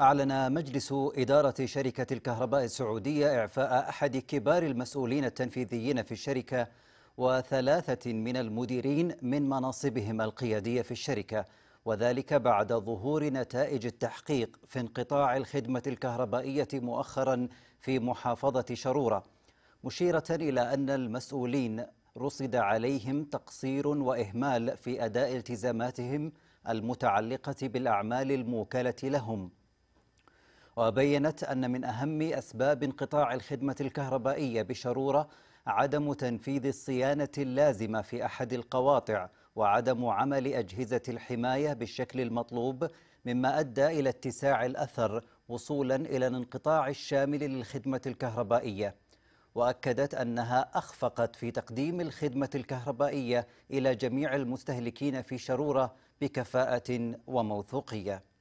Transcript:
أعلن مجلس إدارة شركة الكهرباء السعودية إعفاء أحد كبار المسؤولين التنفيذيين في الشركة وثلاثة من المديرين من مناصبهم القيادية في الشركة وذلك بعد ظهور نتائج التحقيق في انقطاع الخدمة الكهربائية مؤخرا في محافظة شرورة مشيرة إلى أن المسؤولين رصد عليهم تقصير وإهمال في أداء التزاماتهم المتعلقة بالأعمال الموكلة لهم وبينت أن من أهم أسباب انقطاع الخدمة الكهربائية بشرورة عدم تنفيذ الصيانة اللازمة في أحد القواطع وعدم عمل أجهزة الحماية بالشكل المطلوب مما أدى إلى اتساع الأثر وصولا إلى الانقطاع الشامل للخدمة الكهربائية وأكدت أنها أخفقت في تقديم الخدمة الكهربائية إلى جميع المستهلكين في شرورة بكفاءة وموثوقية